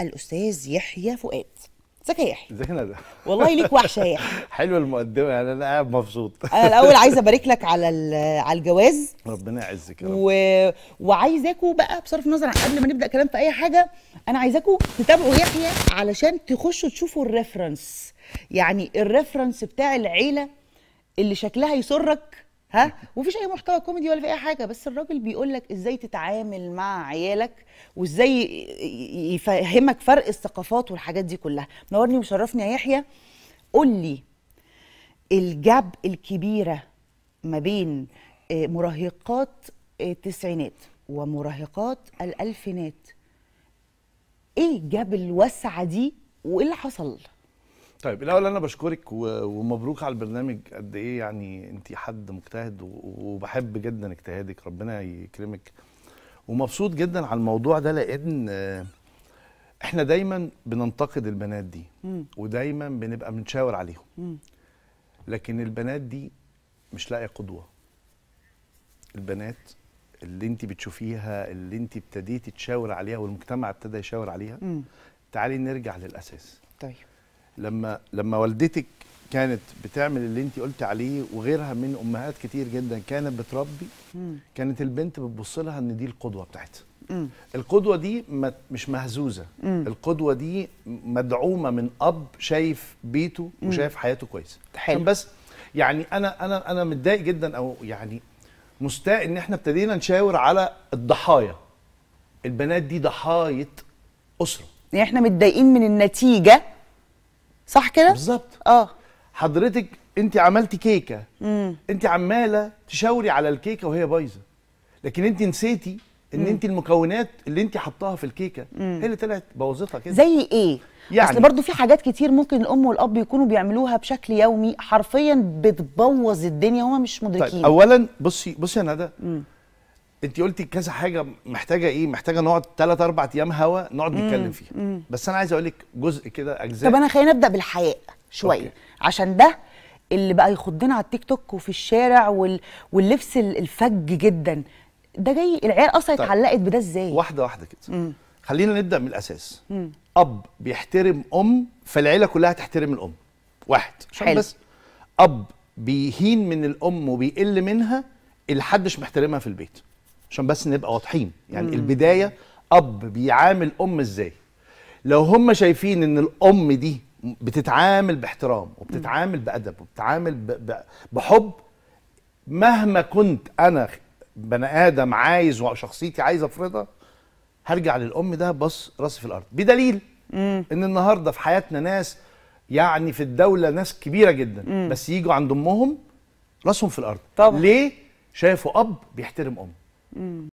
الاستاذ يحيى فؤاد ازيك يا يحيى ازيك يا والله ليك وحشه يا يحيى حلوه المقدمه يعني انا قاعد مبسوط انا الاول عايزه ابارك لك على على الجواز ربنا يعزك يا رب و... وعايزاكوا بقى بصرف النظر قبل ما نبدا كلام في اي حاجه انا عايزاكوا تتابعوا يحيى علشان تخشوا تشوفوا الريفرنس يعني الريفرنس بتاع العيله اللي شكلها يسرك ها ومفيش اي محتوى كوميدي ولا في اي حاجه بس الراجل بيقول لك ازاي تتعامل مع عيالك وازاي يفهمك فرق الثقافات والحاجات دي كلها نورني وشرفني يا يحيى قول لي الجاب الكبيره ما بين آه، مراهقات آه، التسعينات ومراهقات الالفينات ايه جاب الوسعه دي وايه اللي حصل طيب الاول انا بشكرك ومبروك على البرنامج قد ايه يعني انت حد مجتهد وبحب جدا اجتهادك ربنا يكرمك ومبسوط جدا على الموضوع ده لان احنا دايما بننتقد البنات دي ودايما بنبقى بنشاور عليهم لكن البنات دي مش لاقيه قدوه البنات اللي انت بتشوفيها اللي انت ابتديتي تشاور عليها والمجتمع ابتدى يشاور عليها تعالي نرجع للاساس طيب لما لما والدتك كانت بتعمل اللي انت قلت عليه وغيرها من امهات كتير جدا كانت بتربي مم. كانت البنت بتبص لها ان دي القدوه بتاعتها مم. القدوه دي مش مهزوزه مم. القدوه دي مدعومه من اب شايف بيته مم. وشايف حياته كويسه حلو بس يعني انا انا انا متضايق جدا او يعني مستاء ان احنا ابتدينا نشاور على الضحايا البنات دي ضحايه اسره يعني احنا متضايقين من النتيجه صح كده بالظبط اه حضرتك انت عملتي كيكه مم. انت عماله تشاوري على الكيكه وهي بايظه لكن انت نسيتي ان مم. انت المكونات اللي انت حطاها في الكيكه مم. هي اللي طلعت بوظتها كده زي ايه يعني اصل برضه في حاجات كتير ممكن الام والاب يكونوا بيعملوها بشكل يومي حرفيا بتبوظ الدنيا وهما مش مدركين طيب اولا بصي بصي يا ندى انت قلتي كذا حاجه محتاجه ايه محتاجه نقعد 3 4 ايام هوا نقعد نتكلم فيها مم. بس انا عايز اقول لك جزء كده اجزاء طب انا خلينا نبدا بالحياء شويه أوكي. عشان ده اللي بقى يخضنا على التيك توك وفي الشارع وال... واللبس الفج جدا ده جاي العيال اصلا طيب. اتعلقت بده ازاي واحده واحده كده مم. خلينا نبدا من الاساس مم. اب بيحترم ام فالعيله كلها تحترم الام واحد عشان بس اب بيهين من الام وبيقل منها اللي حدش محترمها في البيت عشان بس نبقى واضحين يعني مم. البدايه اب بيعامل ام ازاي لو هم شايفين ان الام دي بتتعامل باحترام وبتتعامل بادب وبتتعامل بحب مهما كنت انا بني ادم عايز وشخصيتي عايز افرضها هرجع للام ده بص راسي في الارض بدليل مم. ان النهارده في حياتنا ناس يعني في الدوله ناس كبيره جدا مم. بس يجوا عند امهم راسهم في الارض طبعا ليه شايفوا اب بيحترم امه mm.